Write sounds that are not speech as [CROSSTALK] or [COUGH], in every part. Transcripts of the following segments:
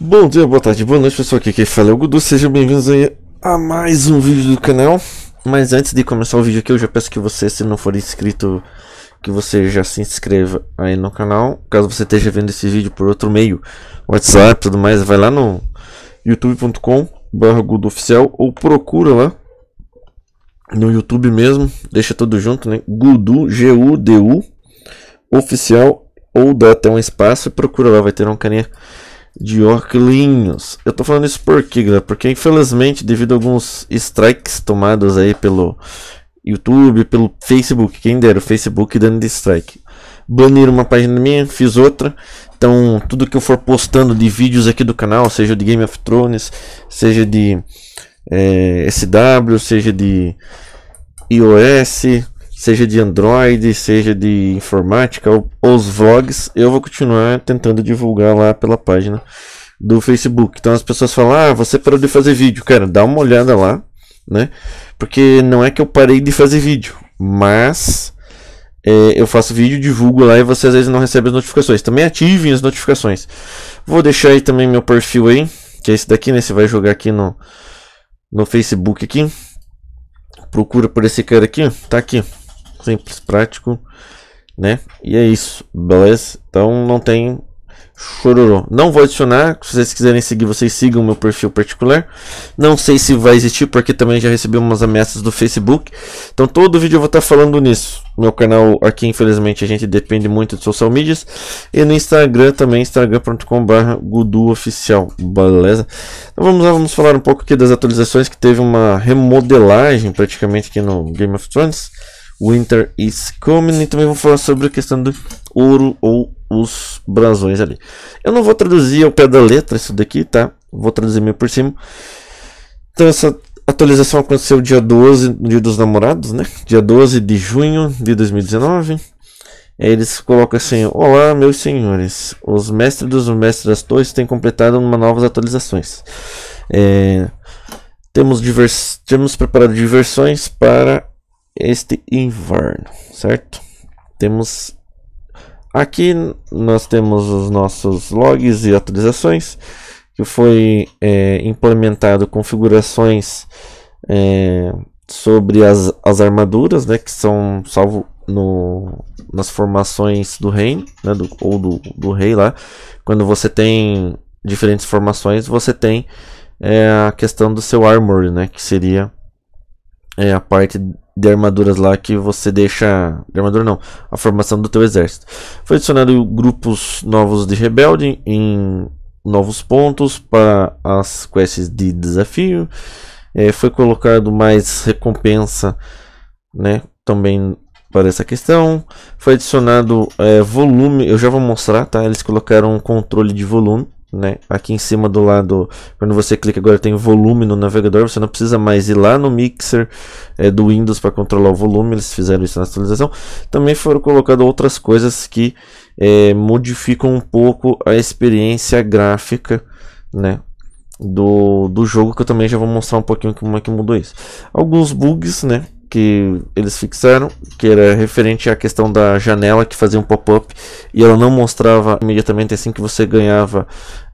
Bom dia, boa tarde, boa noite pessoal, aqui quem fala é o Gudu, sejam bem-vindos aí a mais um vídeo do canal Mas antes de começar o vídeo aqui, eu já peço que você, se não for inscrito, que você já se inscreva aí no canal Caso você esteja vendo esse vídeo por outro meio, WhatsApp tudo mais, vai lá no youtube.com barra Oficial ou procura lá no YouTube mesmo, deixa tudo junto, né? Gudu, G-U-D-U, oficial, ou dá até um espaço e procura lá, vai ter um carinha de Orquinhos. Eu tô falando isso por quê, galera? Porque infelizmente, devido a alguns strikes tomados aí pelo YouTube, pelo Facebook, quem dera, o Facebook dando de strike. Baniram uma página minha, fiz outra. Então, tudo que eu for postando de vídeos aqui do canal, seja de Game of Thrones, seja de é, eh, SW, seja de iOS, seja de Android, seja de informática, os vlogs, eu vou continuar tentando divulgar lá pela página do Facebook. Então as pessoas falam: "Ah, você parou de fazer vídeo". Cara, dá uma olhada lá, né? Porque não é que eu parei de fazer vídeo, mas é, eu faço vídeo, divulgo lá e você às vezes não recebe as notificações. Também ativem as notificações. Vou deixar aí também meu perfil aí, que é esse daqui, né? Você vai jogar aqui no no Facebook aqui. Procura por esse cara aqui, tá aqui simples, prático, né? E é isso, beleza? Então não tem chororô. Não vou adicionar, se vocês quiserem seguir, vocês sigam o meu perfil particular. Não sei se vai existir, porque também já recebi umas ameaças do Facebook. Então todo vídeo eu vou estar tá falando nisso. Meu canal aqui, infelizmente, a gente depende muito de social medias. E no Instagram também, instagram.com.br guduoficial, beleza? Então vamos lá, vamos falar um pouco aqui das atualizações, que teve uma remodelagem praticamente aqui no Game of Thrones. Winter is Coming. E também vou falar sobre a questão do ouro ou os brasões ali. Eu não vou traduzir ao pé da letra isso daqui, tá? Vou traduzir meio por cima. Então essa atualização aconteceu dia 12, dia dos namorados, né? Dia 12 de junho de 2019. Eles colocam assim: Olá, meus senhores. Os mestres dos mestres das torres têm completado uma novas atualizações. É, temos, divers, temos preparado diversões para este inverno, certo? Temos aqui nós temos os nossos logs e atualizações que foi é, implementado configurações é, sobre as, as armaduras, né, que são salvo no, nas formações do reino, né, do, ou do, do rei lá. Quando você tem diferentes formações, você tem é, a questão do seu armor, né, que seria é, a parte de armaduras lá que você deixa. De armadura não, a formação do teu exército. Foi adicionado grupos novos de rebelde em novos pontos para as quests de desafio. É, foi colocado mais recompensa né, também para essa questão. Foi adicionado é, volume, eu já vou mostrar, tá? Eles colocaram um controle de volume né? Aqui em cima do lado, quando você clica agora tem volume no navegador, você não precisa mais ir lá no mixer é, do Windows para controlar o volume, eles fizeram isso na atualização. Também foram colocadas outras coisas que é, modificam um pouco a experiência gráfica né, do, do jogo, que eu também já vou mostrar um pouquinho como é que mudou isso. Alguns bugs, né? que eles fixaram, que era referente à questão da janela que fazia um pop-up e ela não mostrava imediatamente assim que você ganhava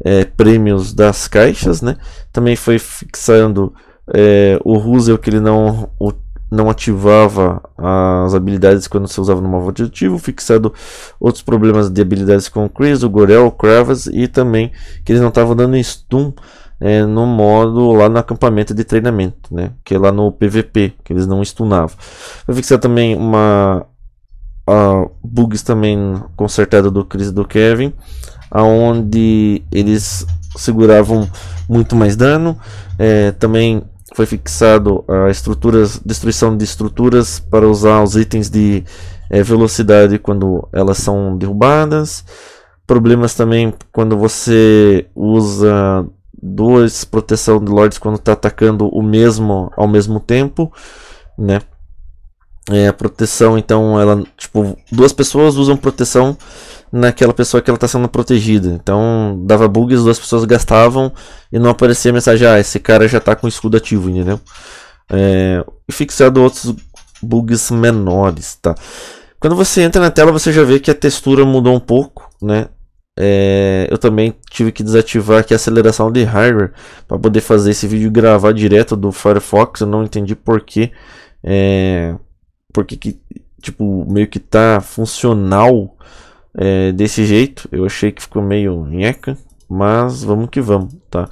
é, prêmios das caixas, né? Também foi fixando é, o Russell que ele não, o, não ativava as habilidades quando você usava no modo aditivo, fixado outros problemas de habilidades com o Chris, o Gorel, o Kravas e também que eles não estavam dando stun é, no modo lá no acampamento de treinamento, né? Que é lá no PVP, que eles não stunavam. Vai fixar também uma uh, bugs também consertada do Chris do Kevin, aonde eles seguravam muito mais dano. É, também foi fixado a estruturas, destruição de estruturas para usar os itens de é, velocidade quando elas são derrubadas. Problemas também quando você usa duas proteção de lords quando está atacando o mesmo ao mesmo tempo, né? É, a proteção, então, ela, tipo, duas pessoas usam proteção naquela pessoa que ela está sendo protegida. Então, dava bugs, duas pessoas gastavam e não aparecia a mensagem, ah, esse cara já está com escudo ativo, entendeu? É, e fixado outros bugs menores, tá? Quando você entra na tela, você já vê que a textura mudou um pouco, né? é, eu também tive que desativar aqui a aceleração de hardware para poder fazer esse vídeo gravar direto do Firefox. Eu não entendi porquê. É, porque que, tipo, meio que tá funcional é, desse jeito. Eu achei que ficou meio nheca, mas vamos que vamos, tá?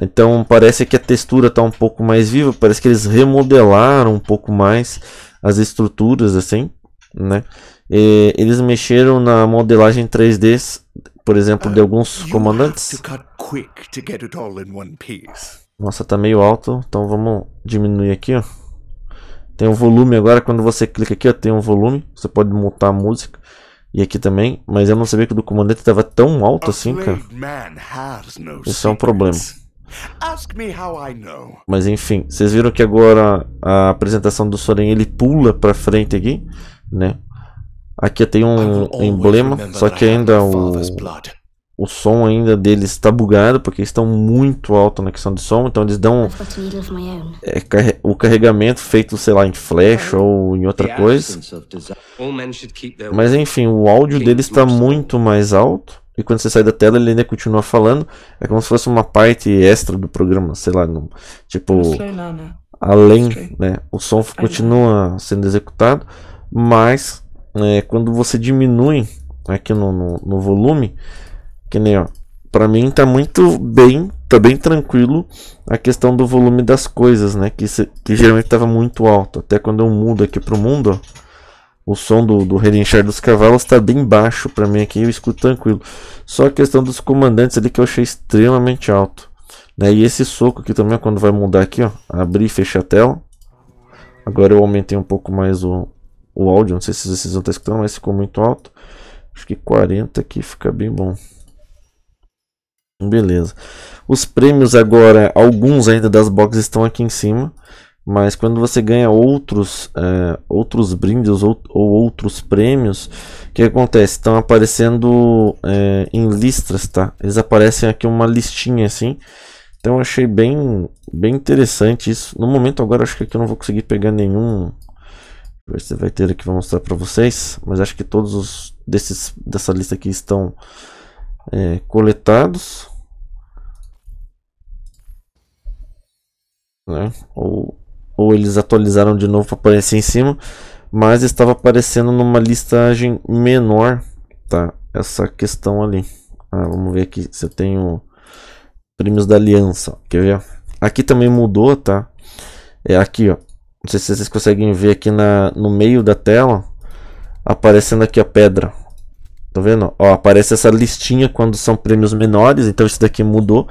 Então parece que a textura está um pouco mais viva, parece que eles remodelaram um pouco mais as estruturas assim, né? E é, eles mexeram na modelagem 3D por exemplo, de uh, alguns comandantes. Nossa, tá meio alto, então vamos diminuir aqui, ó. Tem um volume agora, quando você clica aqui, ó, tem um volume, você pode montar a música. E aqui também, mas eu não sabia que o do comandante estava tão alto assim, cara. Isso é um problema. Mas enfim, vocês viram que agora a apresentação do Soren ele pula para frente aqui, né? Aqui tem um emblema, só que ainda o, o som ainda deles está bugado, porque estão muito alto na questão de som, então eles dão é, o carregamento feito, sei lá, em flash ou em outra coisa. Mas enfim, o áudio dele está muito mais alto, e quando você sai da tela ele ainda continua falando, é como se fosse uma parte extra do programa, sei lá, no, tipo, além, né, o som continua sendo executado, mas é, quando você diminui né, aqui no, no, no volume, que nem ó, para mim tá muito bem, tá bem tranquilo a questão do volume das coisas, né? Que, que geralmente tava muito alto. Até quando eu mudo aqui pro mundo, ó, o som do, do relinchar dos cavalos tá bem baixo para mim aqui, eu escuto tranquilo. Só a questão dos comandantes ali que eu achei extremamente alto. Né? E esse soco aqui também, quando vai mudar aqui, ó, abrir e fechar a tela. Agora eu aumentei um pouco mais o, o áudio, não sei se vocês vão estar escutando, mas ficou muito alto. Acho que 40 aqui fica bem bom. Beleza. Os prêmios agora, alguns ainda das boxes estão aqui em cima, mas quando você ganha outros, é, outros brindes ou, ou, outros prêmios, o que acontece? Estão aparecendo é, em listras, tá? Eles aparecem aqui uma listinha assim. Então eu achei bem, bem interessante isso. No momento agora acho que aqui eu não vou conseguir pegar nenhum você vai ter aqui, vou mostrar para vocês. Mas acho que todos os desses, dessa lista aqui estão é, coletados. Né? Ou, ou eles atualizaram de novo para aparecer em cima. Mas estava aparecendo numa listagem menor, tá? Essa questão ali. Ah, vamos ver aqui se eu tenho prêmios da aliança. Quer ver? Aqui também mudou, tá? É aqui, ó. Não sei se vocês conseguem ver aqui na, no meio da tela. Aparecendo aqui a pedra. Tá vendo? Ó, aparece essa listinha quando são prêmios menores. Então isso daqui mudou.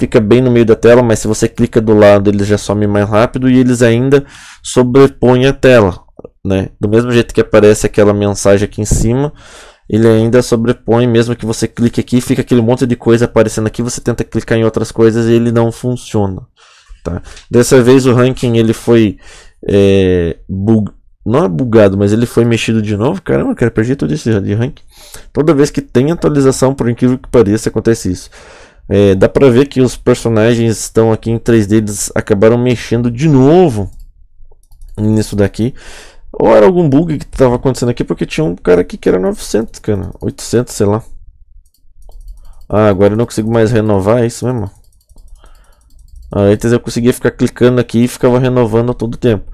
Fica bem no meio da tela, mas se você clica do lado, eles já somem mais rápido. E eles ainda sobrepõem a tela. Né? Do mesmo jeito que aparece aquela mensagem aqui em cima, ele ainda sobrepõe, mesmo que você clique aqui, fica aquele monte de coisa aparecendo aqui, você tenta clicar em outras coisas e ele não funciona, tá? Dessa vez o ranking ele foi é, bug, não é bugado, mas ele foi mexido de novo. Caramba, cara, perdi tudo isso de rank. Toda vez que tem atualização, por incrível que pareça, acontece isso. É, dá pra ver que os personagens estão aqui em 3D, eles acabaram mexendo de novo nisso daqui. Ou era algum bug que estava acontecendo aqui, porque tinha um cara aqui que era 900, cara. 800, sei lá. Ah, agora eu não consigo mais renovar, é isso mesmo? Antes eu conseguia ficar clicando aqui e ficava renovando a todo tempo.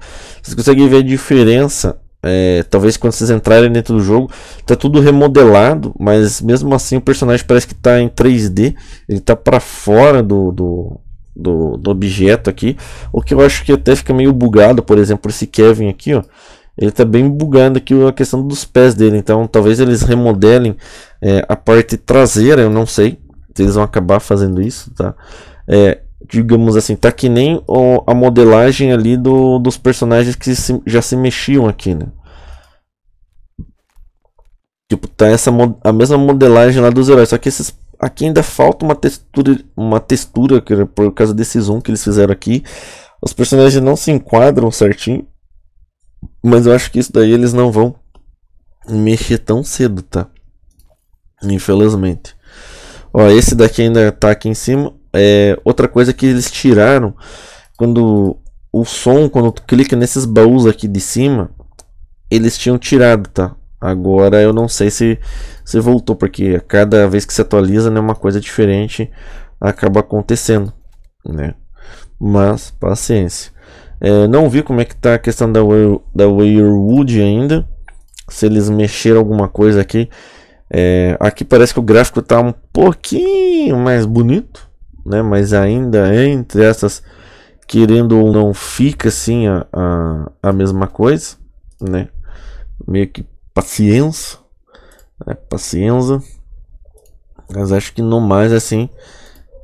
Vocês conseguem ver a diferença? É, talvez quando vocês entrarem dentro do jogo, tá tudo remodelado, mas mesmo assim o personagem parece que tá em 3D, ele tá para fora do, do, do, do, objeto aqui, o que eu acho que até fica meio bugado, por exemplo, esse Kevin aqui, ó, ele tá bem bugado aqui a questão dos pés dele, então talvez eles remodelem é, a parte traseira, eu não sei se eles vão acabar fazendo isso, tá? É, digamos assim, tá que nem o, a modelagem ali do, dos personagens que se, já se mexiam aqui, né? Tipo, tá essa a mesma modelagem lá dos heróis, só que esses aqui ainda falta uma textura, uma textura por causa desse zoom que eles fizeram aqui. Os personagens não se enquadram certinho, mas eu acho que isso daí eles não vão mexer tão cedo, tá? Infelizmente. Ó, esse daqui ainda tá aqui em cima é, outra coisa que eles tiraram quando o som, quando tu clica nesses baús aqui de cima, eles tinham tirado, tá? Agora eu não sei se, se voltou, porque cada vez que se atualiza, né, uma coisa diferente acaba acontecendo, né? Mas, paciência. É, não vi como é que tá a questão da, da Weirwood ainda. Se eles mexeram alguma coisa aqui. É, aqui parece que o gráfico tá um pouquinho mais bonito né? Mas ainda entre essas, querendo ou não, fica assim a, a, a mesma coisa, né? Meio que paciência, né? paciência. Mas acho que no mais assim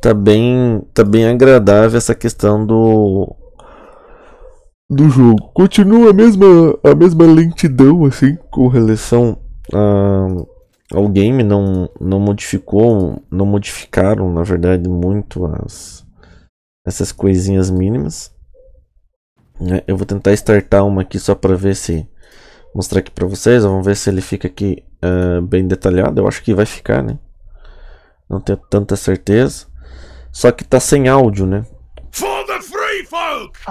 tá bem, tá bem agradável essa questão do do jogo. Continua a mesma a mesma lentidão assim com relação a ao game não, não modificou, não modificaram, na verdade, muito as essas coisinhas mínimas. Né, eu vou tentar startar uma aqui só para ver se mostrar aqui para vocês. Vamos ver se ele fica aqui uh, bem detalhado. Eu acho que vai ficar, né? Não tenho tanta certeza. Só que tá sem áudio, né?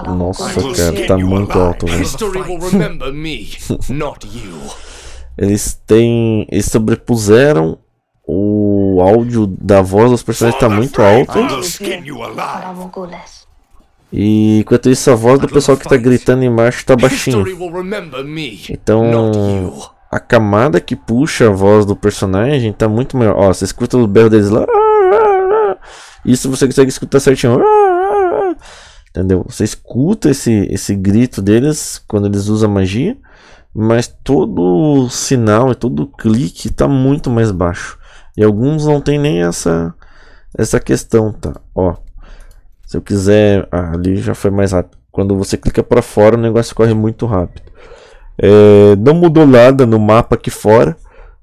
Nossa, cara, tá muito alto. Né? History me, [LAUGHS] Eles têm. Eles sobrepuseram o áudio da voz dos personagens está muito alto. E enquanto isso, a voz do pessoal que está gritando embaixo está baixinho. Então, a camada que puxa a voz do personagem está muito melhor. Ó, você escuta o berro deles lá. Ah, ah, ah". Isso você consegue escutar certinho. Entendeu? Você escuta esse, esse grito deles quando eles usam magia mas todo sinal e todo clique está muito mais baixo. E alguns não tem nem essa essa questão, tá? Ó, se eu quiser, ah, ali já foi mais rápido. Quando você clica para fora, o negócio corre muito rápido. É, não mudou nada no mapa aqui fora,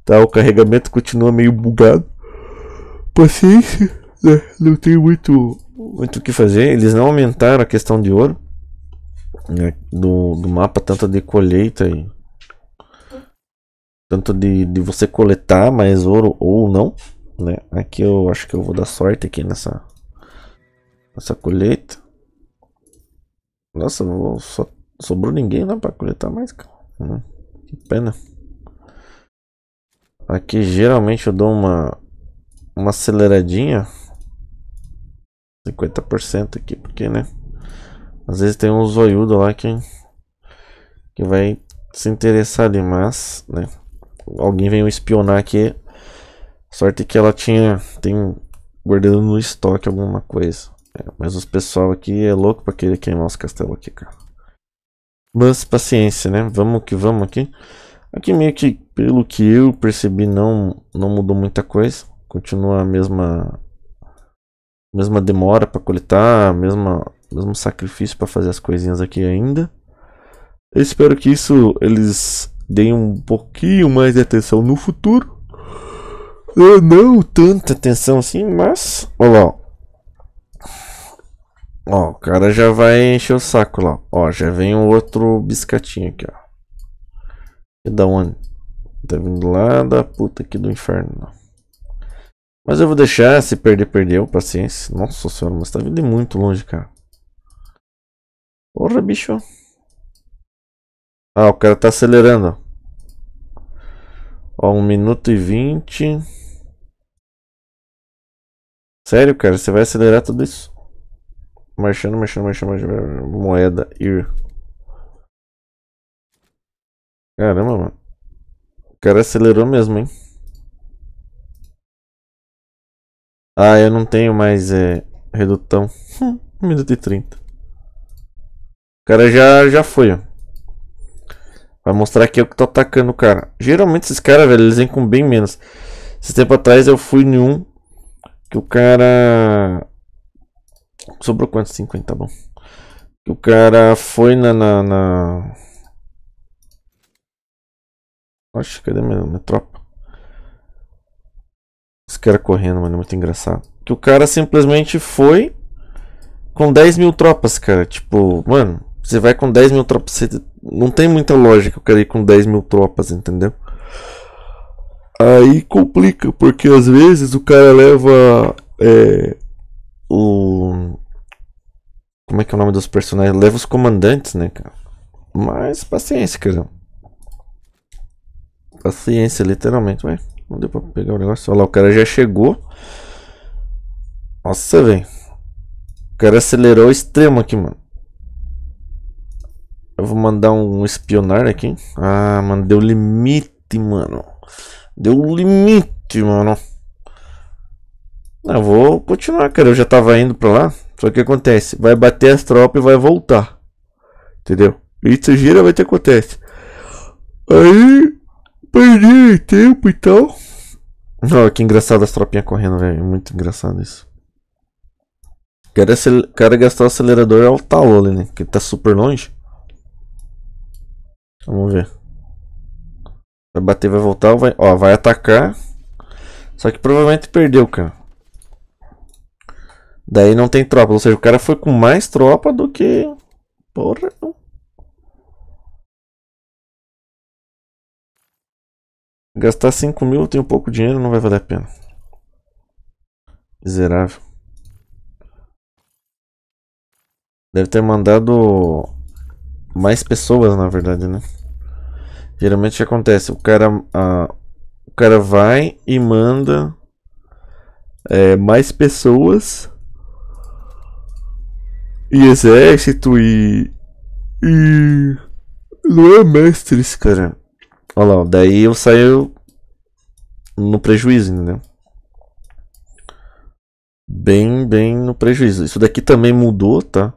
tá? O carregamento continua meio bugado. Paciência, né? não tem muito muito o que fazer. Eles não aumentaram a questão de ouro né? do, do mapa, tanto de colheita e tanto de, de você coletar mais ouro ou não, né? Aqui eu acho que eu vou dar sorte aqui nessa, nessa colheita. Nossa, vou, só, sobrou ninguém lá para coletar mais, cara. Hum, que pena. Aqui geralmente eu dou uma, uma aceleradinha. 50% aqui, porque, né? Às vezes tem um zoiudo lá que, que vai se interessar demais, né? alguém veio espionar aqui. Sorte que ela tinha. Tem guardando no estoque alguma coisa. É, mas os pessoal aqui é louco pra querer queimar os castelos aqui, cara. Mas paciência, né? Vamos que vamos aqui. Aqui meio que, pelo que eu percebi, não, não mudou muita coisa. Continua a mesma mesma demora para coletar, mesma mesmo sacrifício para fazer as coisinhas aqui ainda. Eu espero que isso eles Dei um pouquinho mais de atenção no futuro. Eu não tanta atenção assim, mas. Olha lá. Ó, o cara já vai encher o saco lá. Ó, já vem um outro biscatinho aqui, ó. E da onde? Tá vindo lá da puta aqui do inferno. Mas eu vou deixar, se perder, perdeu, paciência. Nossa senhora, mas tá vindo muito longe, cara. Porra, bicho. Ah, o cara tá acelerando. Ó, 1 minuto e 20. Sério, cara, você vai acelerar tudo isso? Marchando, marchando, marchando, marchando. Moeda, ir. Caramba, mano. O cara acelerou mesmo, hein? Ah, eu não tenho mais é, redutão. 1 [LAUGHS] minuto e 30. O cara já, já foi, ó. Vai mostrar que eu é que tô tá atacando o cara. Geralmente esses caras, velho, eles vêm com bem menos. Esse tempo atrás eu fui em um que o cara... Sobrou quanto? 50, tá bom. Que o cara foi na... na, na... Oxe, cadê minha, minha tropa? Esse cara correndo, mano, é muito engraçado. Que o cara simplesmente foi com 10 mil tropas, cara. Tipo, mano, você vai com 10 mil tropas, você não tem muita lógica eu querer ir com 10 mil tropas, entendeu? Aí complica, porque às vezes o cara leva é, o. Como é que é o nome dos personagens? Leva os comandantes, né, cara? Mas paciência, cara. Paciência, literalmente, ué. Não deu pra pegar o negócio. Olha lá, o cara já chegou. Nossa, velho. O cara acelerou o extremo aqui, mano. Eu vou mandar um espionar aqui. Ah, mano, deu limite, mano. Deu limite, mano. Eu ah, vou continuar, cara. Eu já tava indo pra lá. Só que acontece? Vai bater as tropas e vai voltar. Entendeu? Isso é gira, vai ter acontece. Aí, perdi tempo e então. tal. Olha que engraçado as tropinhas correndo, velho. É muito engraçado isso. Quero, Quero gastar o acelerador ao talo ali, né? Que tá super longe. Vamos ver. Vai bater, vai voltar, vai, ó, vai atacar. Só que provavelmente perdeu, cara. Daí não tem tropa, ou seja, o cara foi com mais tropa do que... Porra... Gastar 5 mil, tem um pouco de dinheiro, não vai valer a pena. Miserável. Deve ter mandado mais pessoas, na verdade, né? Geralmente o que acontece? O cara, a, o cara vai e manda é, mais pessoas e exército e, e não é mestres, cara. Olha lá, daí eu saio no prejuízo, entendeu? Bem, bem no prejuízo. Isso daqui também mudou, tá?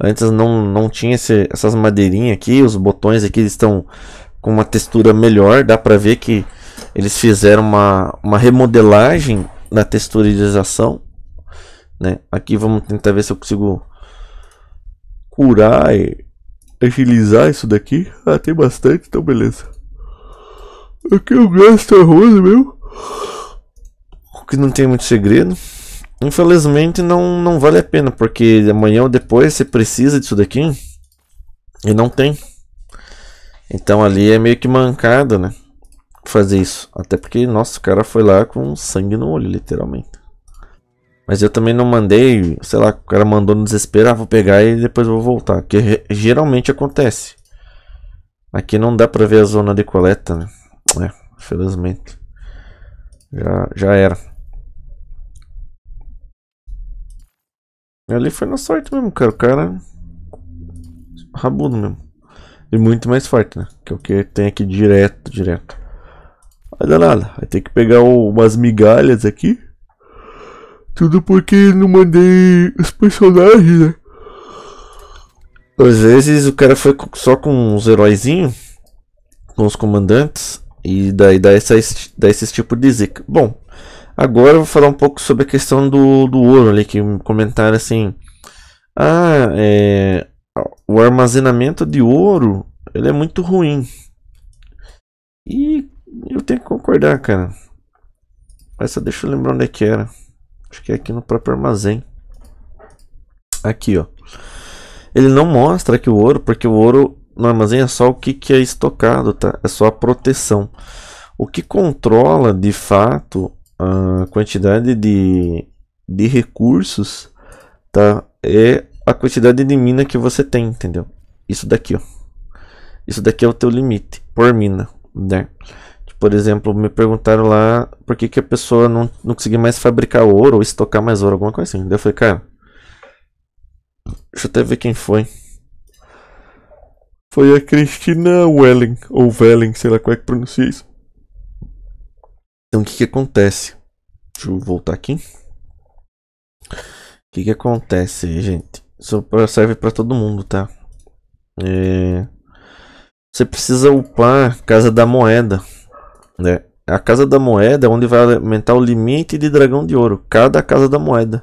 Antes não, não tinha esse, essas madeirinhas aqui, os botões aqui estão com uma textura melhor, dá pra ver que eles fizeram uma, uma remodelagem na texturização, né? Aqui vamos tentar ver se eu consigo curar e agilizar isso daqui. Ah, tem bastante, então beleza. Aqui eu gasto é arroz meu. O que não tem muito segredo. Infelizmente não, não vale a pena, porque amanhã ou depois você precisa disso daqui e não tem. Então ali é meio que mancada, né? Fazer isso. Até porque, nossa, o cara foi lá com sangue no olho, literalmente. Mas eu também não mandei, sei lá, o cara mandou no desespero, ah, vou pegar e depois vou voltar. Que geralmente acontece. Aqui não dá pra ver a zona de coleta, né? É, infelizmente. Já, já era. Ali foi na sorte mesmo, cara. O cara. É rabudo mesmo. E muito mais forte, né? Que é o que tem aqui direto, direto. dar nada. Vai ter que pegar umas migalhas aqui. Tudo porque não mandei os personagens, né? Às vezes o cara foi só com os heróizinhos. Com os comandantes. E daí dá, essa, dá esse tipo de zica. Bom, Agora eu vou falar um pouco sobre a questão do, do ouro ali, que comentaram assim. Ah, é, o armazenamento de ouro ele é muito ruim. E eu tenho que concordar, cara. Mas só deixa eu lembrar onde é que era. Acho que é aqui no próprio armazém. Aqui, ó. Ele não mostra aqui o ouro, porque o ouro no armazém é só o que, que é estocado, tá? É só a proteção. O que controla de fato a quantidade de, de recursos tá é a quantidade de mina que você tem entendeu isso daqui ó isso daqui é o teu limite por mina né por exemplo me perguntaram lá por que, que a pessoa não, não conseguia mais fabricar ouro ou estocar mais ouro alguma coisa assim eu falei cara deixa eu até ver quem foi foi a Cristina Welling ou Welling sei lá como é que pronuncia isso então o que, que acontece? Deixa eu voltar aqui. O que, que acontece, gente? Isso serve para todo mundo, tá? É... Você precisa upar Casa da Moeda. Né? A Casa da Moeda é onde vai aumentar o limite de Dragão de Ouro. Cada Casa da Moeda.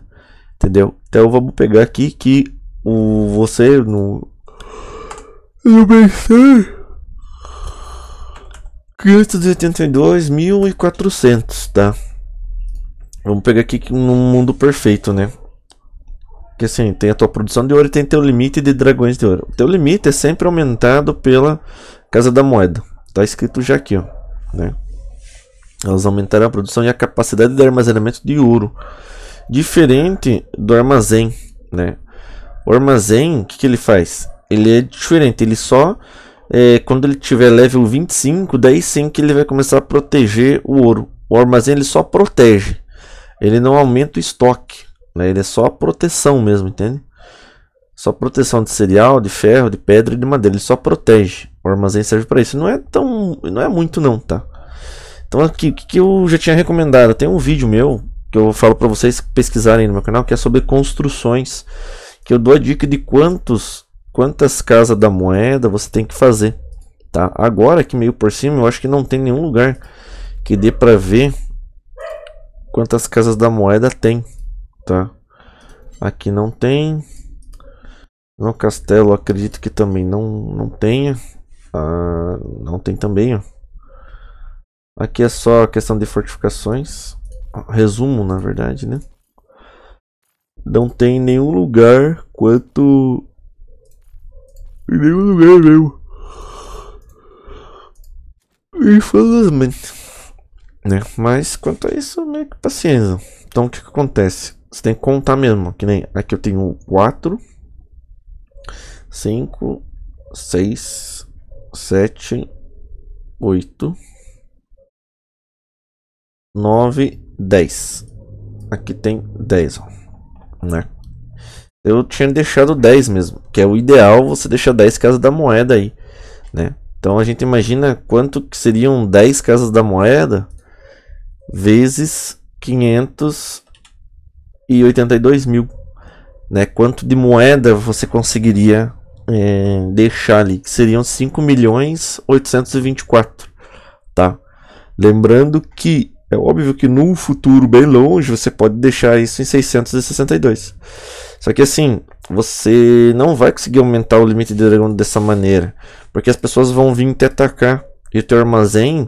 Entendeu? Então eu vou pegar aqui que o você no... Eu pensei... 582.400, tá? Vamos pegar aqui num mundo perfeito, né? Que assim, tem a tua produção de ouro e tem teu limite de dragões de ouro. O teu limite é sempre aumentado pela Casa da Moeda. Tá escrito já aqui, ó. Né? Elas aumentaram a produção e a capacidade de armazenamento de ouro. Diferente do armazém, né? O armazém, o que, que ele faz? Ele é diferente, ele só é, quando ele tiver level 25, daí sim que ele vai começar a proteger o ouro. O armazém ele só protege, ele não aumenta o estoque, né? ele é só proteção mesmo, entende? Só proteção de cereal, de ferro, de pedra e de madeira, ele só protege. O armazém serve para isso. Não é tão, não é muito não, tá? Então aqui que, que eu já tinha recomendado, tem um vídeo meu que eu falo para vocês pesquisarem no meu canal que é sobre construções, que eu dou a dica de quantos quantas casas da moeda você tem que fazer, tá? Agora que meio por cima, eu acho que não tem nenhum lugar que dê para ver quantas casas da moeda tem, tá? Aqui não tem. No castelo acredito que também não não tenha. Ah, não tem também, ó. Aqui é só a questão de fortificações. Resumo, na verdade, né? Não tem nenhum lugar quanto em nenhum lugar é mesmo. Infelizmente. Né? Mas quanto a isso, meio que paciência. Então o que, que acontece? Você tem que contar mesmo. Que nem aqui eu tenho 4, 5, 6, 7, 8, 9, 10. Aqui tem 10, ó, né? Eu tinha deixado 10 mesmo, que é o ideal você deixar 10 casas da moeda aí, né? Então a gente imagina quanto que seriam 10 casas da moeda vezes 582 mil, né? Quanto de moeda você conseguiria é, deixar ali, que seriam 5 milhões 824, tá? Lembrando que é óbvio que num futuro bem longe você pode deixar isso em 662. Só que assim, você não vai conseguir aumentar o limite de dragão dessa maneira, porque as pessoas vão vir te atacar e o teu armazém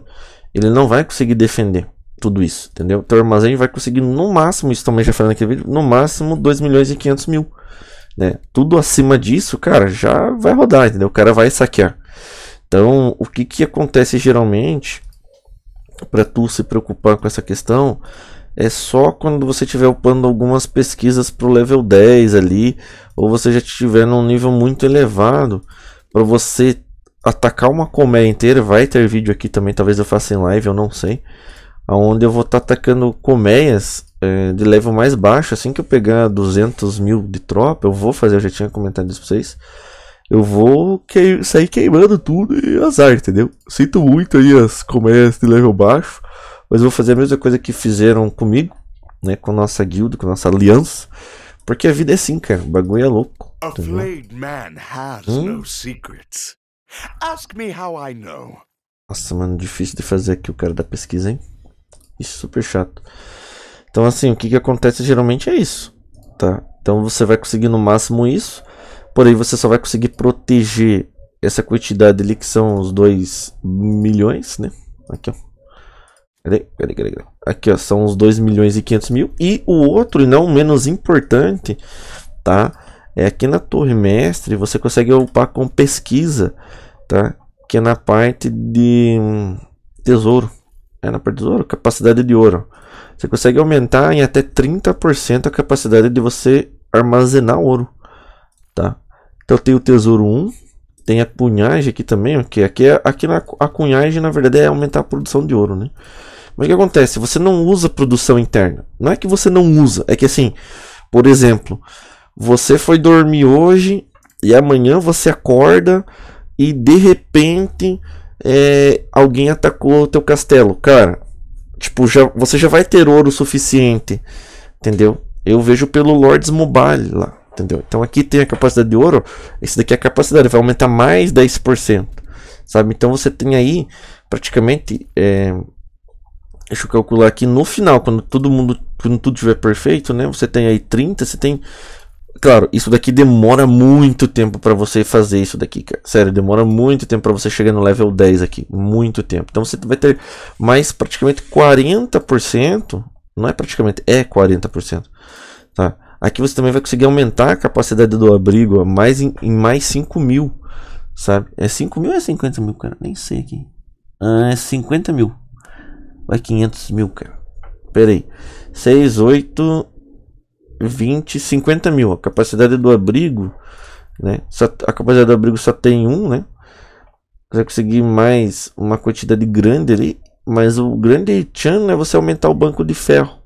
ele não vai conseguir defender tudo isso, entendeu? O teu armazém vai conseguir no máximo, isso também já falei naquele vídeo, no máximo 2 milhões e 500 mil. Né? Tudo acima disso, cara, já vai rodar, entendeu? O cara vai saquear. Então, o que que acontece geralmente para tu se preocupar com essa questão é só quando você estiver upando algumas pesquisas para o level 10 ali, ou você já estiver num nível muito elevado, para você atacar uma colmeia inteira. Vai ter vídeo aqui também, talvez eu faça em live, eu não sei. Onde eu vou estar tá atacando colmeias é, de level mais baixo. Assim que eu pegar 200 mil de tropa, eu vou fazer, eu já tinha comentado isso para vocês eu vou que... sair queimando tudo e azar, entendeu? Sinto muito aí as colmeias de level baixo, mas vou fazer a mesma coisa que fizeram comigo, né? Com nossa guilda, com nossa aliança. Porque a vida é assim, cara. O bagulho é louco. A flayed hum? Nossa, mano, difícil de fazer aqui o cara da pesquisa, hein? Isso é super chato. Então, assim, o que, que acontece geralmente é isso, tá? Então você vai conseguir no máximo isso. Porém, você só vai conseguir proteger essa quantidade ali, que são os 2 milhões, né? Aqui, ó. Cadê? Cadê? Aqui, ó, são os 2 milhões e 500 mil. E o outro, e não menos importante, tá? É aqui na Torre Mestre, você consegue upar com pesquisa, tá? Que é na parte de hum, tesouro. É na parte de tesouro? Capacidade de ouro. Você consegue aumentar em até 30% a capacidade de você armazenar ouro. Então tem o tesouro 1, tem a cunhagem aqui também, que aqui, é, aqui na, a cunhagem na verdade é aumentar a produção de ouro, né? Mas o que acontece? Você não usa produção interna. Não é que você não usa, é que assim, por exemplo, você foi dormir hoje e amanhã você acorda e de repente é, alguém atacou o teu castelo, cara. Tipo, já, você já vai ter ouro suficiente, entendeu? Eu vejo pelo Lords Mobile lá. Entendeu? Então aqui tem a capacidade de ouro, esse daqui é a capacidade, vai aumentar mais 10%. Sabe? Então você tem aí praticamente. É, deixa eu calcular aqui no final, quando todo mundo. Quando tudo estiver perfeito, né? Você tem aí 30, você tem claro, isso daqui demora muito tempo para você fazer isso daqui, cara. Sério, demora muito tempo para você chegar no level 10 aqui, muito tempo. Então você vai ter mais praticamente 40%, não é praticamente, é 40%, tá? Aqui você também vai conseguir aumentar a capacidade do abrigo a mais em, em, mais 5 mil, sabe? É 5 mil ou é 50 mil, cara? Nem sei aqui. Ah, é 50 mil. Vai 500 mil, cara. Pera aí. 6, 8, 20, 50 mil. A capacidade do abrigo, né? Só, a capacidade do abrigo só tem um, né? Você vai conseguir mais uma quantidade grande ali. Mas o grande tchan é você aumentar o banco de ferro.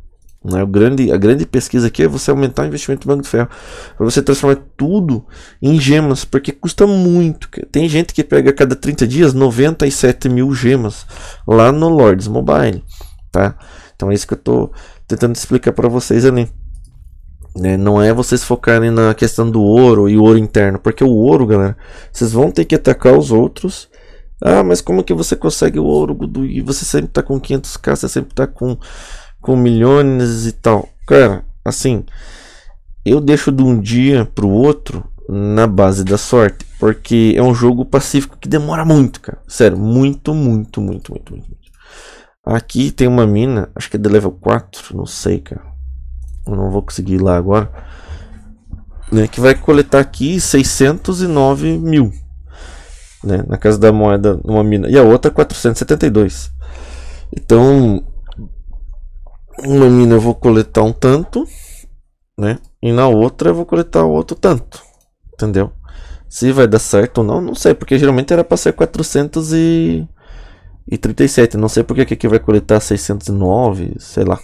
Né? O grande, a grande pesquisa aqui é você aumentar o investimento do Banco de Ferro. Para você transformar tudo em gemas, porque custa muito. Tem gente que pega a cada 30 dias 97 mil gemas lá no Lords Mobile. Tá? Então é isso que eu estou tentando explicar para vocês ali. Né? Não é vocês focarem na questão do ouro e o ouro interno, porque o ouro, galera, vocês vão ter que atacar os outros. Ah, mas como que você consegue o ouro, Gudu? E você sempre está com 500k, você sempre está com com milhões e tal. Cara, assim, eu deixo de um dia pro outro na base da sorte, porque é um jogo pacífico que demora muito, cara. Sério, muito, muito, muito, muito, muito. Aqui tem uma mina, acho que é de level 4, não sei, cara. Eu não vou conseguir ir lá agora. Né, que vai coletar aqui 609 mil. Né, na casa da moeda, uma mina. E a outra 472. Então, uma mina eu vou coletar um tanto, né? E na outra eu vou coletar o outro tanto, entendeu? Se vai dar certo ou não, não sei, porque geralmente era para ser 437. Não sei porque que aqui vai coletar 609, sei lá.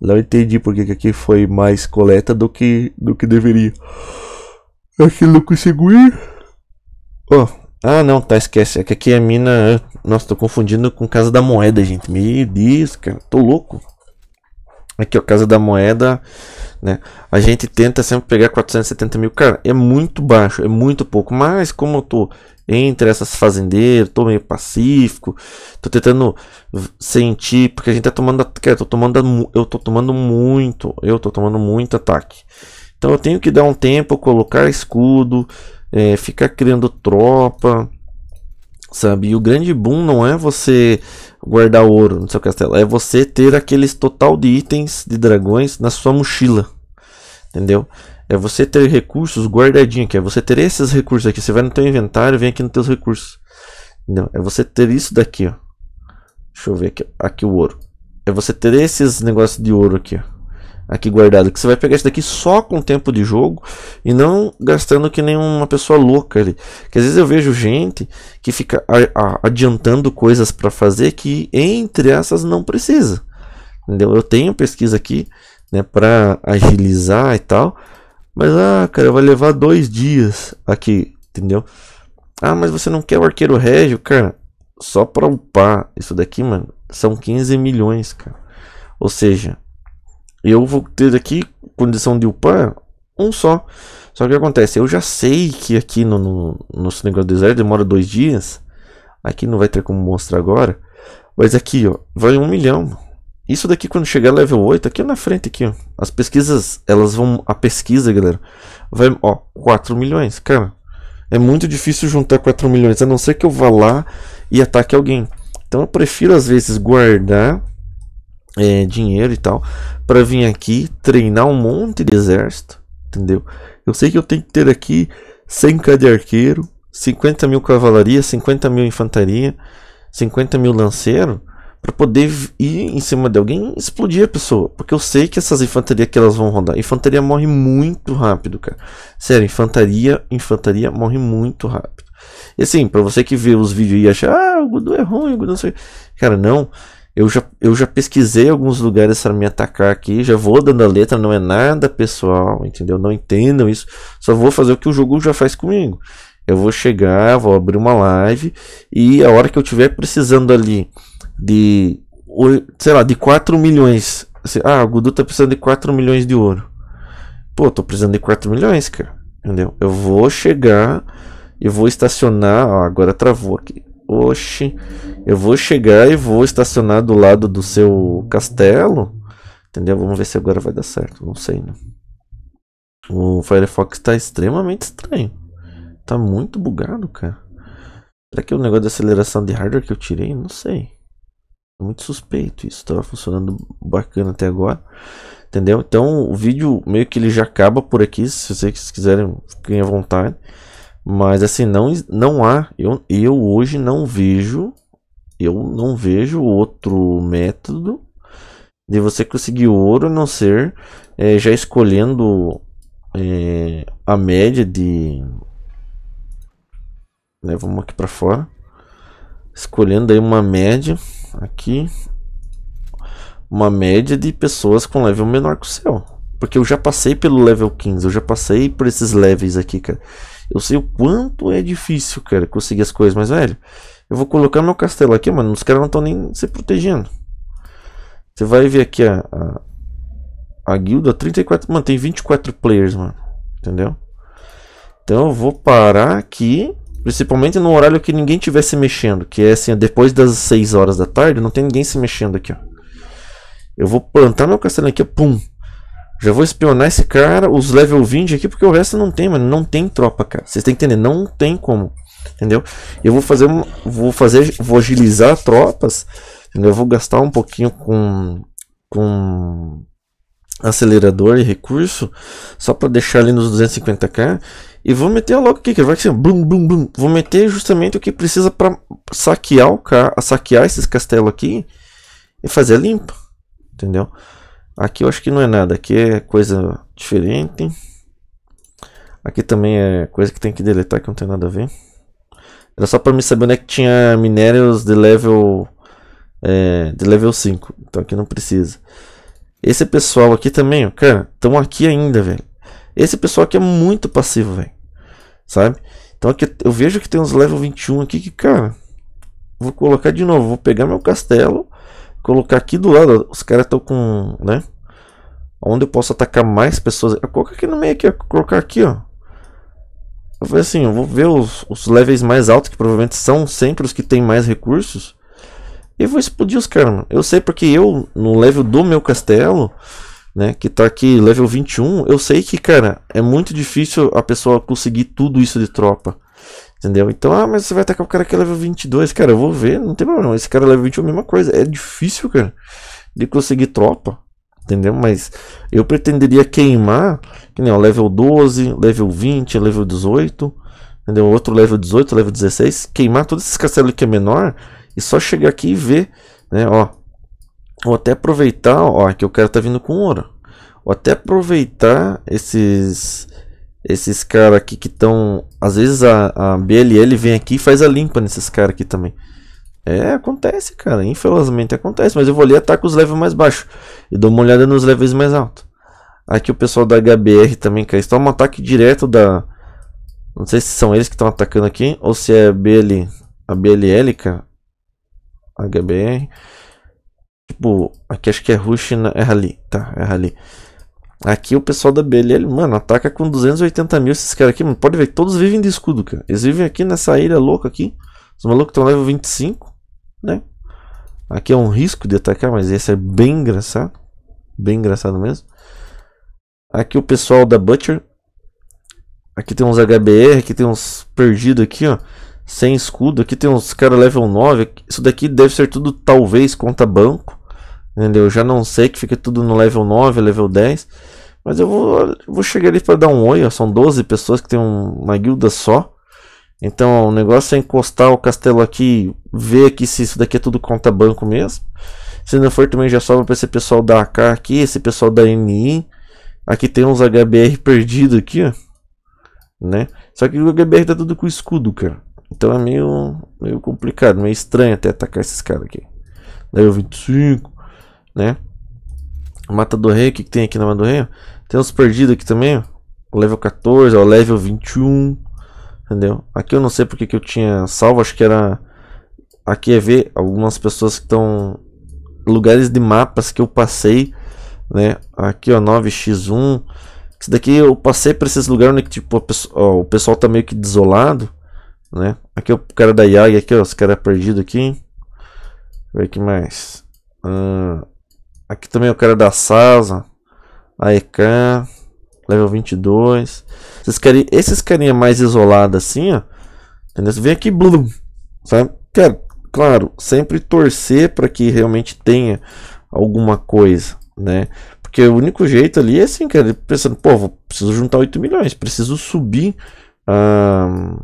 Não entendi porque que aqui foi mais coleta do que do que deveria. Aqui não consigo ir. Ó, oh, ah, não, tá, esquece. É que aqui é mina. É, nossa, tô confundindo com Casa da Moeda, gente. Meu Deus, cara, tô louco. Aqui, ó, Casa da Moeda, né? A gente tenta sempre pegar 470 mil. Cara, é muito baixo, é muito pouco. Mas como eu tô entre essas fazendeiras, tô meio pacífico, tô tentando sentir, porque a gente tá tomando. Cara, eu tô tomando, eu tô tomando muito, eu tô tomando muito ataque. Então eu tenho que dar um tempo, colocar escudo, é, ficar criando tropa, sabe? E o grande boom não é você guardar ouro no seu castelo, é você ter aqueles total de itens de dragões na sua mochila, entendeu? É você ter recursos guardadinho, que é você ter esses recursos aqui. Você vai no teu inventário, vem aqui nos teus recursos. Entendeu? É você ter isso daqui, ó. Deixa eu ver aqui, aqui o ouro. É você ter esses negócios de ouro aqui, ó aqui guardado, que você vai pegar isso daqui só com tempo de jogo e não gastando que nenhuma pessoa louca ali. Que às vezes eu vejo gente que fica adiantando coisas para fazer que entre essas não precisa. Entendeu? Eu tenho pesquisa aqui, né, para agilizar e tal, mas ah, cara, vai levar dois dias aqui, entendeu? Ah, mas você não quer o arqueiro régio, cara? Só para upar isso daqui, mano, são 15 milhões, cara. Ou seja, eu vou ter aqui, condição de upar, um só. Só que o que acontece? Eu já sei que aqui no, no, no negócio do demora dois dias. Aqui não vai ter como mostrar agora. Mas aqui, ó, vai um milhão. Isso daqui quando chegar level 8, aqui na frente aqui, ó, as pesquisas, elas vão a pesquisa, galera, vai, ó, 4 milhões, cara. É muito difícil juntar 4 milhões, a não ser que eu vá lá e ataque alguém. Então eu prefiro às vezes guardar é, dinheiro e tal, para vir aqui treinar um monte de exército, entendeu? Eu sei que eu tenho que ter aqui 100k de arqueiro, 50 mil cavalaria, 50 mil infantaria, 50 mil lanceiro, para poder ir em cima de alguém e explodir a pessoa. Porque eu sei que essas infantarias que elas vão rodar. Infantaria morre muito rápido, cara. Sério, infantaria, infantaria morre muito rápido. E assim, pra você que vê os vídeos e acha, ah, o Gudu é ruim, o Gudu não sei. Cara, não. Eu já, eu já pesquisei alguns lugares para me atacar aqui, já vou dando a letra, não é nada pessoal, entendeu? Não entendam isso, só vou fazer o que o jogo já faz comigo. Eu vou chegar, vou abrir uma live e a hora que eu tiver precisando ali de, sei lá, de 4 milhões. Assim, ah, o Gudu tá precisando de 4 milhões de ouro. Pô, tô precisando de 4 milhões, cara. Entendeu? Eu vou chegar, eu vou estacionar, ó, agora travou aqui. Oxe, eu vou chegar e vou estacionar do lado do seu castelo. Entendeu? Vamos ver se agora vai dar certo. Não sei, né? O Firefox tá extremamente estranho. Tá muito bugado, cara. Será que é o um negócio de aceleração de hardware que eu tirei? Não sei. Muito suspeito isso. Tava funcionando bacana até agora. Entendeu? Então o vídeo meio que ele já acaba por aqui. Se vocês quiserem, fiquem à vontade. Mas assim, não, não há. Eu, eu hoje não vejo. Eu não vejo outro método de você conseguir ouro a não ser é, já escolhendo é, a média de. Né, vamos aqui para fora. Escolhendo aí uma média aqui. Uma média de pessoas com level menor que o seu. Porque eu já passei pelo level 15, eu já passei por esses levels aqui, cara. Eu sei o quanto é difícil, cara, conseguir as coisas, mas, velho, eu vou colocar meu castelo aqui, mano. Os caras não estão nem se protegendo. Você vai ver aqui a, a, a guilda 34. Mano, tem 24 players, mano. Entendeu? Então eu vou parar aqui. Principalmente no horário que ninguém estiver se mexendo. Que é assim, depois das 6 horas da tarde, não tem ninguém se mexendo aqui, ó. Eu vou plantar meu castelo aqui, pum. Já vou espionar esse cara, os level 20 aqui, porque o resto não tem, mano. Não tem tropa, cara. Vocês têm que entender, não tem como. Entendeu? Eu vou fazer, vou fazer, vou agilizar tropas. Entendeu? Eu vou gastar um pouquinho com, com acelerador e recurso, só para deixar ali nos 250k. E vou meter logo o que é? vai ser assim, blum, blum, blum. Vou meter justamente o que precisa para saquear o cara, saquear esses castelos aqui e fazer limpa, entendeu? Aqui eu acho que não é nada, aqui é coisa diferente. Aqui também é coisa que tem que deletar que não tem nada a ver. Era só para me saber onde é que tinha minérios de level é, de level 5. Então aqui não precisa. Esse pessoal aqui também, cara, estão aqui ainda, velho. Esse pessoal aqui é muito passivo, velho. Sabe? Então aqui eu vejo que tem uns level 21 aqui que, cara, vou colocar de novo, vou pegar meu castelo colocar aqui do lado. Os caras estão com, né? Onde eu posso atacar mais pessoas. Eu coloco aqui no meio, aqui, ó, colocar aqui, ó. Eu assim, eu vou ver os, os levels mais altos, que provavelmente são sempre os que tem mais recursos. E vou explodir os caras, Eu sei porque eu, no level do meu castelo, né, que tá aqui level 21, eu sei que, cara, é muito difícil a pessoa conseguir tudo isso de tropa. Entendeu? Então, ah, mas você vai atacar o cara que é level 22, cara. Eu vou ver, não tem problema. Esse cara é level 21 a mesma coisa. É difícil, cara, de conseguir tropa. Entendeu? Mas eu pretenderia queimar, que nem o level 12, level 20, level 18, entendeu? Outro level 18, level 16. Queimar todos esses castelos que é menor e só chegar aqui e ver, né? Ó, ou até aproveitar, ó, que o cara tá vindo com ouro. Ou até aproveitar esses esses caras aqui que estão. Às vezes a, a BLL vem aqui e faz a limpa nesses caras aqui também. É, acontece, cara. Infelizmente acontece. Mas eu vou ali e ataco os levels mais baixos. E dou uma olhada nos levels mais altos. Aqui o pessoal da HBR também, cara. Isso toma um ataque direto da. Não sei se são eles que estão atacando aqui. Ou se é a, BL... a BLL, cara. HBR. Tipo, aqui acho que é Rush. Na... É ali, tá? É ali. Aqui o pessoal da BL, mano, ataca com 280 mil esses caras aqui, mano. Pode ver, todos vivem de escudo, cara. Eles vivem aqui nessa ilha louca aqui. Os malucos estão level 25, né? Aqui é um risco de atacar, mas esse é bem engraçado. Bem engraçado mesmo. Aqui o pessoal da Butcher. Aqui tem uns HBR, aqui tem uns perdido aqui, ó. Sem escudo. Aqui tem uns caras level 9. Isso daqui deve ser tudo talvez conta banco. Entendeu? Eu já não sei que fica tudo no level 9, level 10. Mas eu vou, eu vou chegar ali para dar um oi. Ó. São 12 pessoas que tem uma guilda só. Então o negócio é encostar o castelo aqui, ver aqui se isso daqui é tudo conta banco mesmo. Se não for, também já sobra para esse pessoal da AK aqui, esse pessoal da NI. Aqui tem uns HBR perdido aqui, ó. Né? Só que o HBR tá tudo com escudo, cara. Então é meio, meio complicado, meio estranho até atacar esses caras aqui. Level 25 né? Mata do Rei, o que, que tem aqui na Mata do Rei? Tem uns perdidos aqui também, ó. Level 14, ó, level 21. Entendeu? Aqui eu não sei porque que eu tinha salvo, acho que era... Aqui é ver algumas pessoas que estão... Lugares de mapas que eu passei, né? Aqui, ó, 9x1. Isso daqui eu passei para esses lugares onde tipo, ó, o pessoal tá meio que desolado, né? Aqui o cara da Yag, aqui, ó, os caras perdidos aqui. Ver que mais. Uh, Aqui também eu quero da Sasa. A Ekan. Level 22. Vocês querem, esses carinha mais isolado assim, ó. Entendeu? vem aqui, blum. Sabe? Quero, claro, sempre torcer para que realmente tenha alguma coisa, né? Porque o único jeito ali é assim, cara. Pensando, pô, preciso juntar 8 milhões. Preciso subir a.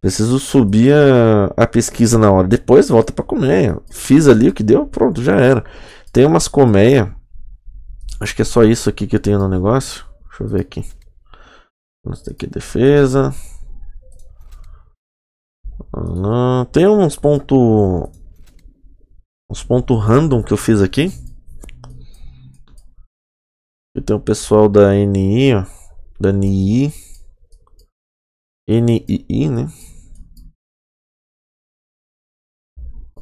Preciso subir a, a pesquisa na hora. Depois volta para comer. Fiz ali o que deu, pronto, já era. Tem umas colmeias. Acho que é só isso aqui que eu tenho no negócio. Deixa eu ver aqui. Vamos ter aqui defesa. Tem uns pontos. Uns pontos random que eu fiz aqui. E tem o pessoal da NI, ó. Da NI. NII, né?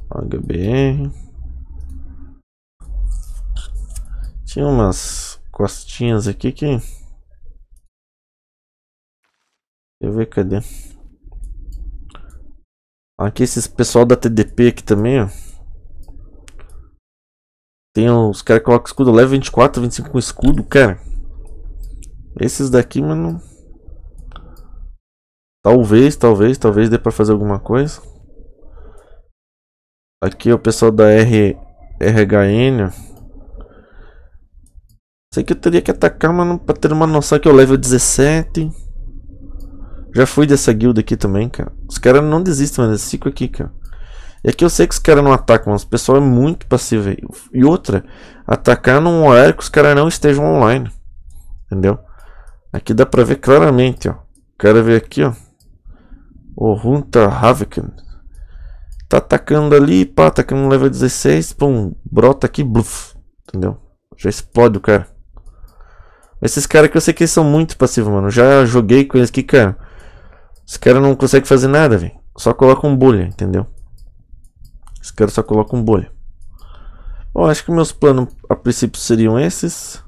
HBR. Tinha umas costinhas aqui que... Deixa eu ver, cadê? Aqui esses pessoal da TDP aqui também, ó. Tem os caras que colocam escudo level 24, 25 com escudo, cara. Esses daqui, mano... Talvez, talvez, talvez dê pra fazer alguma coisa. Aqui é o pessoal da R, RHN, Sei que eu teria que atacar, mano, pra ter uma noção que eu level 17. Já fui dessa guilda aqui também, cara. Os caras não desistem, mano. Eles ficam aqui, cara. É e aqui eu sei que os caras não atacam, mas o pessoal é muito passivo. Aí. E outra, atacar num horário que os caras não estejam online. Entendeu? Aqui dá pra ver claramente, ó. O cara veio aqui, ó. O Hunter Havocan. Tá atacando ali, pá, atacando no level 16, pum, brota aqui, bluf. Entendeu? Já explode o cara. Esses caras que eu sei que eles são muito passivos, mano. Já joguei com eles aqui, cara. esses caras não conseguem fazer nada, velho. Só colocam bolha, entendeu? Esses caras só colocam bolha. Bom, acho que meus planos a princípio seriam esses.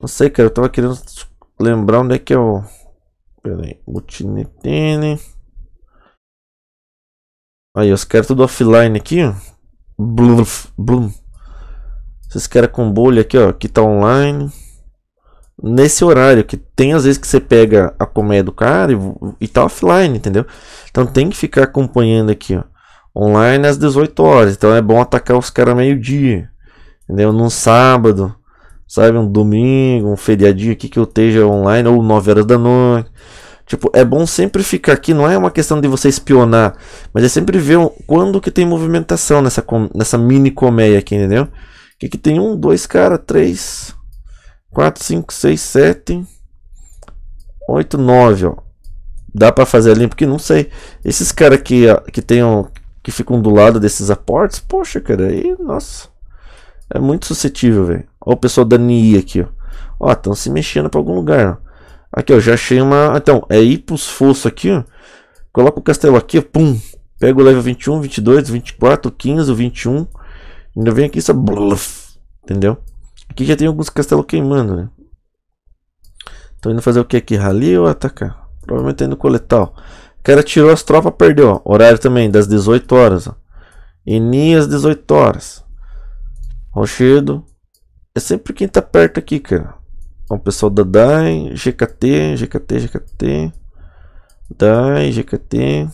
Não sei, cara. Eu tava querendo lembrar onde é que é o. Pera aí. Butinetene. Aí, os caras tudo offline aqui, ó. Blum, blum. Esses caras com bolha aqui, ó. Aqui tá online nesse horário, que tem às vezes que você pega a comédia do cara e, e tá offline, entendeu? Então tem que ficar acompanhando aqui, ó. Online às 18 horas, então é bom atacar os caras meio-dia, entendeu? Num sábado, sabe? Um domingo, um feriadinho aqui que eu esteja online, ou 9 horas da noite. Tipo, é bom sempre ficar aqui, não é uma questão de você espionar, mas é sempre ver quando que tem movimentação nessa, nessa mini comédia aqui, entendeu? Que, que tem um, dois cara, três, 4, 5, 6, 7, 8, 9, ó. Dá para fazer limpo que não sei. Esses caras que, que tenham. que ficam do lado desses aportes, poxa, cara, aí, nossa. É muito suscetível, velho. Ó, o pessoal da NI aqui, ó. Ó, estão se mexendo para algum lugar. Ó. Aqui, ó, já achei uma. Então, é ir pros fosso aqui, ó. Coloca o castelo aqui, ó, pum. Pega o level 21, 22, 24, 15, 21. Ainda vem aqui só. Bluf, entendeu? Aqui já tem alguns castelos queimando, né? Estão indo fazer o que aqui? Rali ou atacar? Provavelmente tá indo coletar, ó. O cara tirou as tropas, perdeu, ó. Horário também, das 18 horas, ó. Enias, 18 horas. Rochedo. É sempre quem tá perto aqui, cara. Ó, o pessoal da DAI, GKT, GKT, GKT. DAI, GKT.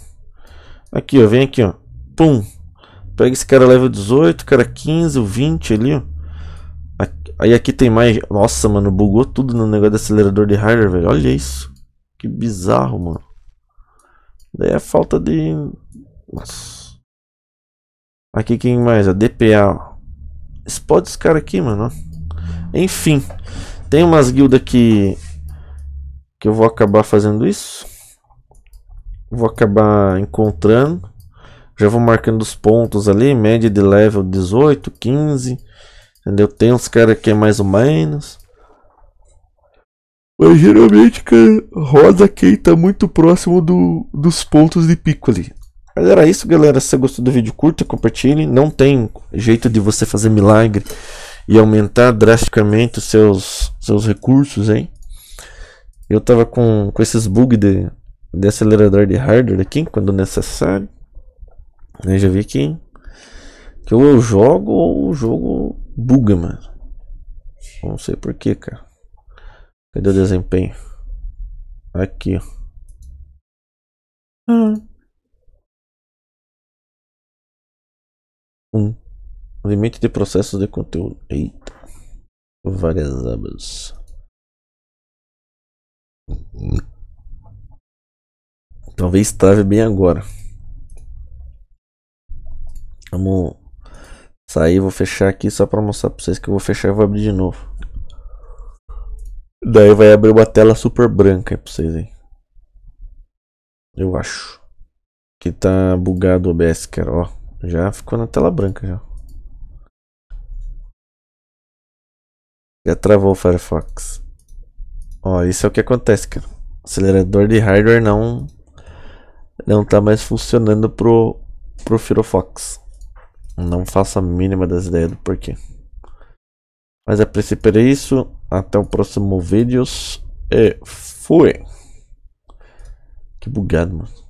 Aqui, ó. Vem aqui, ó. Pum. Pega esse cara level 18, cara 15, o 20 ali, ó. Aí aqui tem mais. Nossa, mano, bugou tudo no negócio do acelerador de hardware, velho. Olha isso. Que bizarro, mano. Daí a é falta de. Nossa. Aqui quem mais? A DPA. Ó. Explode esse cara aqui, mano. Enfim. Tem umas guildas que. Que eu vou acabar fazendo isso. Vou acabar encontrando. Já vou marcando os pontos ali. Média de level 18, 15. Entendeu? Tem uns caras que é mais ou menos. Mas geralmente, cara, roda quem tá muito próximo do, dos pontos de pico ali. Mas era isso, galera. Se você gostou do vídeo, curta, compartilhe. Não tem jeito de você fazer milagre e aumentar drasticamente os seus, seus recursos, hein? Eu tava com, com esses bugs de, de acelerador de hardware aqui, quando necessário. Eu já vi que, que ou eu jogo ou o jogo buga, mano. Não sei porquê, cara. Cadê o desempenho? Aqui, ó. Ah. Um. Limite de processos de conteúdo. Eita. Várias abas. Talvez trave bem agora. Vamos Sair, vou fechar aqui só para mostrar para vocês que eu vou fechar e vou abrir de novo. Daí vai abrir uma tela super branca para vocês aí. Eu acho. Que tá bugado o OBS, cara. Ó, já ficou na tela branca já. Já travou o Firefox. Ó, isso é o que acontece, cara. O acelerador de hardware não não tá mais funcionando pro pro Firefox. Não faço a mínima das ideias do porquê. Mas a princípio era isso. Até o próximo vídeo. E fui. Que bugado, mano.